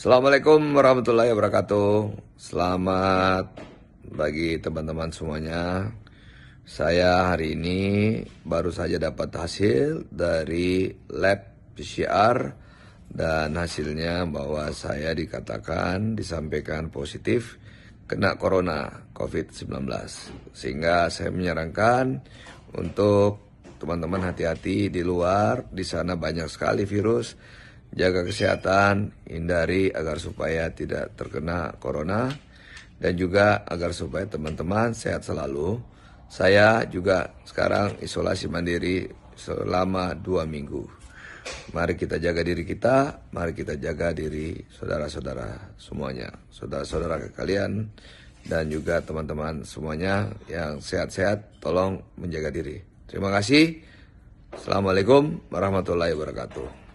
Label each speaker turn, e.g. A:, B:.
A: Assalamualaikum warahmatullahi wabarakatuh. Selamat bagi teman-teman semuanya. Saya hari ini baru saja dapat hasil dari lab PCR dan hasilnya bahwa saya dikatakan disampaikan positif kena corona COVID-19. Sehingga saya menyarankan untuk teman-teman hati-hati di luar, di sana banyak sekali virus jaga kesehatan, hindari agar supaya tidak terkena corona dan juga agar supaya teman-teman sehat selalu. Saya juga sekarang isolasi mandiri selama dua minggu. Mari kita jaga diri kita, mari kita jaga diri saudara-saudara semuanya, saudara-saudara kalian dan juga teman-teman semuanya yang sehat-sehat, tolong menjaga diri. Terima kasih. Assalamualaikum warahmatullahi wabarakatuh.